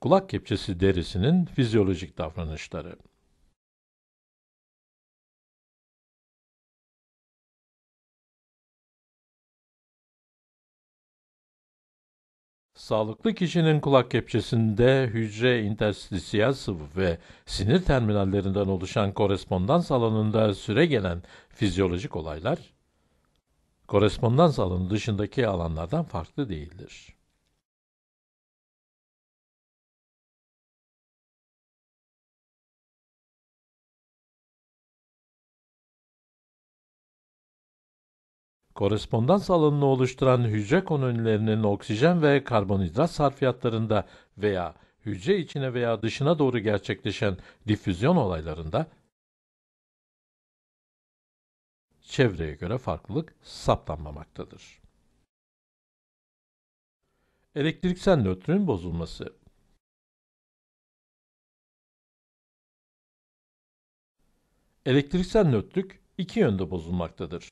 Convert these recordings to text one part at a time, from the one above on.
Kulak kepçesi derisinin fizyolojik davranışları. Sağlıklı kişinin kulak kepçesinde hücre interstisiyel sıvı ve sinir terminallerinden oluşan korespondans alanında süre gelen fizyolojik olaylar, korespondans alanı dışındaki alanlardan farklı değildir. korespondans alanını oluşturan hücre kolonilerinin oksijen ve karbonhidrat sarfiyatlarında veya hücre içine veya dışına doğru gerçekleşen difüzyon olaylarında çevreye göre farklılık saptanmamaktadır. Elektriksel nötrün bozulması Elektriksel nötrlük iki yönde bozulmaktadır.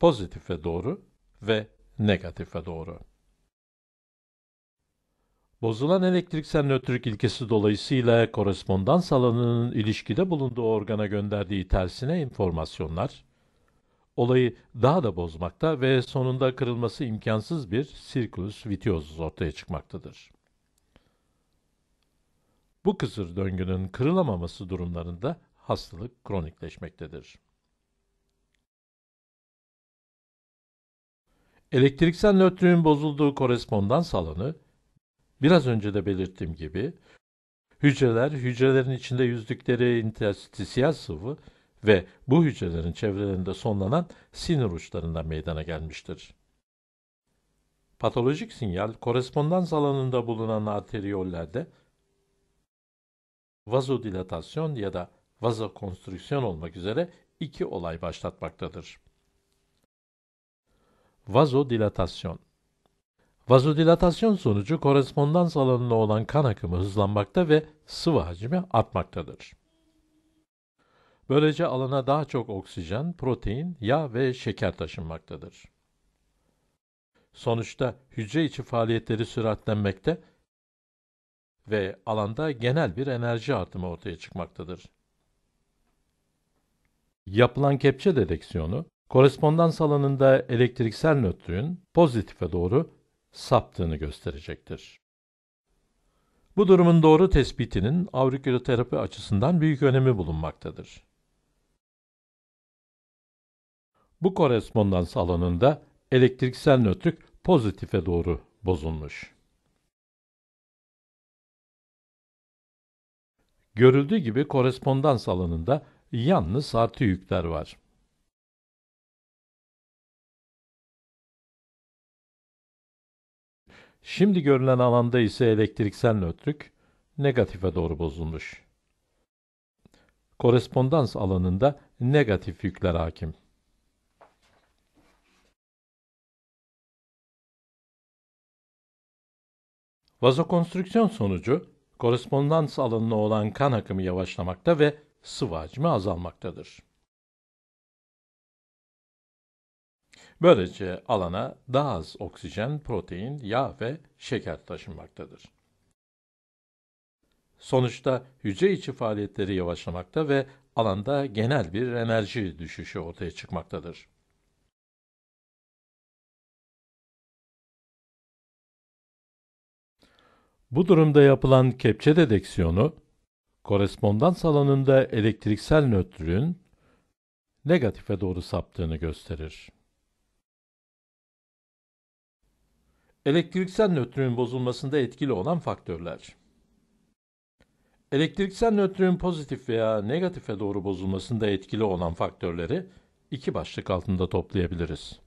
pozitife doğru ve negatife doğru. Bozulan elektriksel nötrlük ilkesi dolayısıyla korespondans alanının ilişkide bulunduğu organa gönderdiği tersine informasyonlar, olayı daha da bozmakta ve sonunda kırılması imkansız bir sirkulus vitiosus ortaya çıkmaktadır. Bu kısır döngünün kırılamaması durumlarında hastalık kronikleşmektedir. Elektriksel nötrünün bozulduğu korespondans alanı, biraz önce de belirttiğim gibi, hücreler, hücrelerin içinde yüzdükleri interstisiyel sıvı ve bu hücrelerin çevrelerinde sonlanan sinir uçlarından meydana gelmiştir. Patolojik sinyal, korespondans alanında bulunan arteriyollerde vazodilatasyon ya da vazokonstrüksiyon olmak üzere iki olay başlatmaktadır. Vazodilatasyon Vazodilatasyon sonucu korespondans alanına olan kan akımı hızlanmakta ve sıvı hacmi artmaktadır. Böylece alana daha çok oksijen, protein, yağ ve şeker taşınmaktadır. Sonuçta hücre içi faaliyetleri süratlenmekte ve alanda genel bir enerji artımı ortaya çıkmaktadır. Yapılan kepçe dedeksiyonu, Korespondans alanında elektriksel nötrün pozitife doğru saptığını gösterecektir. Bu durumun doğru tespitinin auriküloterapi açısından büyük önemi bulunmaktadır. Bu korespondans alanında elektriksel nötrük pozitife doğru bozulmuş. Görüldüğü gibi korespondans alanında yalnız artı yükler var. Şimdi görülen alanda ise elektriksel nötrük negatife doğru bozulmuş. Korespondans alanında negatif yükler hakim. Vazokonstrüksiyon sonucu korespondans alanına olan kan akımı yavaşlamakta ve sıvı hacmi azalmaktadır. Böylece alana daha az oksijen, protein, yağ ve şeker taşınmaktadır. Sonuçta hücre içi faaliyetleri yavaşlamakta ve alanda genel bir enerji düşüşü ortaya çıkmaktadır. Bu durumda yapılan kepçe dedeksiyonu, korespondans alanında elektriksel nötrün negatife doğru saptığını gösterir. Elektriksel nötrün bozulmasında etkili olan faktörler. Elektriksel nötrün pozitif veya negatife doğru bozulmasında etkili olan faktörleri iki başlık altında toplayabiliriz.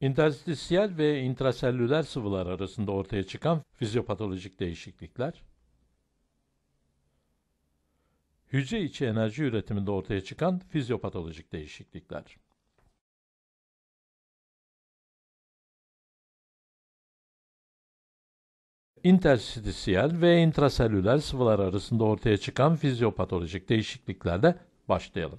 İnterstisiyel ve intraselüler sıvılar arasında ortaya çıkan fizyopatolojik değişiklikler, hücre içi enerji üretiminde ortaya çıkan fizyopatolojik değişiklikler. interstisyel ve intraselüler sıvılar arasında ortaya çıkan fizyopatolojik değişikliklerle başlayalım.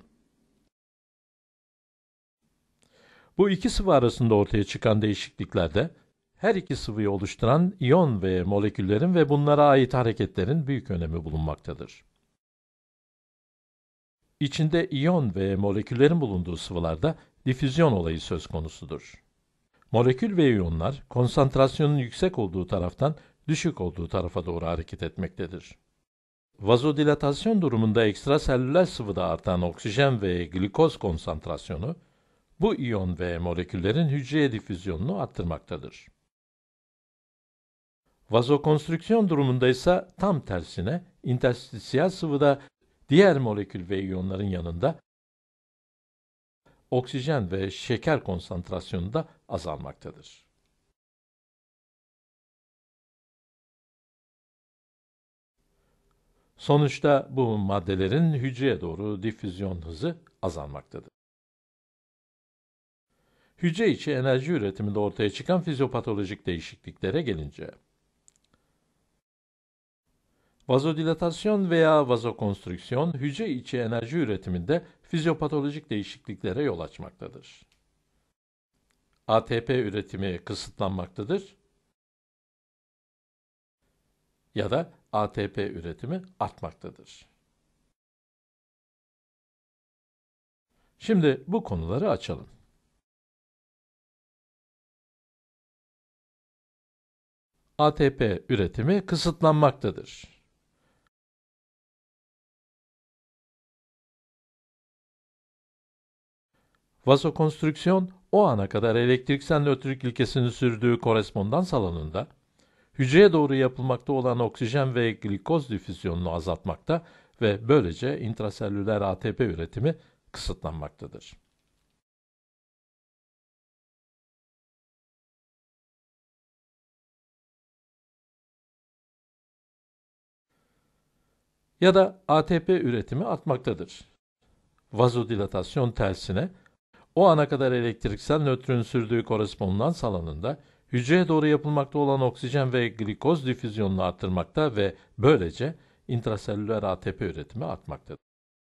Bu iki sıvı arasında ortaya çıkan değişikliklerde her iki sıvıyı oluşturan iyon ve moleküllerin ve bunlara ait hareketlerin büyük önemi bulunmaktadır. İçinde iyon ve moleküllerin bulunduğu sıvılarda difüzyon olayı söz konusudur. Molekül ve iyonlar konsantrasyonun yüksek olduğu taraftan düşük olduğu tarafa doğru hareket etmektedir. Vazodilatasyon durumunda ekstraselüler sıvıda artan oksijen ve glikoz konsantrasyonu bu iyon ve moleküllerin hücreye difüzyonunu arttırmaktadır. Vazokonstrüksiyon durumunda ise tam tersine interstisiyel sıvıda Diğer molekül ve iyonların yanında oksijen ve şeker konsantrasyonu da azalmaktadır. Sonuçta bu maddelerin hücreye doğru difüzyon hızı azalmaktadır. Hücre içi enerji üretiminde ortaya çıkan fizyopatolojik değişikliklere gelince Vazodilatasyon veya vazokonstrüksiyon hücre içi enerji üretiminde fizyopatolojik değişikliklere yol açmaktadır. ATP üretimi kısıtlanmaktadır ya da ATP üretimi artmaktadır. Şimdi bu konuları açalım. ATP üretimi kısıtlanmaktadır. Vazokonstrüksiyon o ana kadar elektriksel nötrlük ilkesini sürdüğü korespondans alanında hücreye doğru yapılmakta olan oksijen ve glikoz difüzyonunu azaltmakta ve böylece intraselüler ATP üretimi kısıtlanmaktadır. ya da ATP üretimi artmaktadır. Vazodilatasyon tersine o ana kadar elektriksel nötrün sürdüğü korespondans alanında hücreye doğru yapılmakta olan oksijen ve glikoz difüzyonunu arttırmakta ve böylece intraselüler ATP üretimi artmaktadır.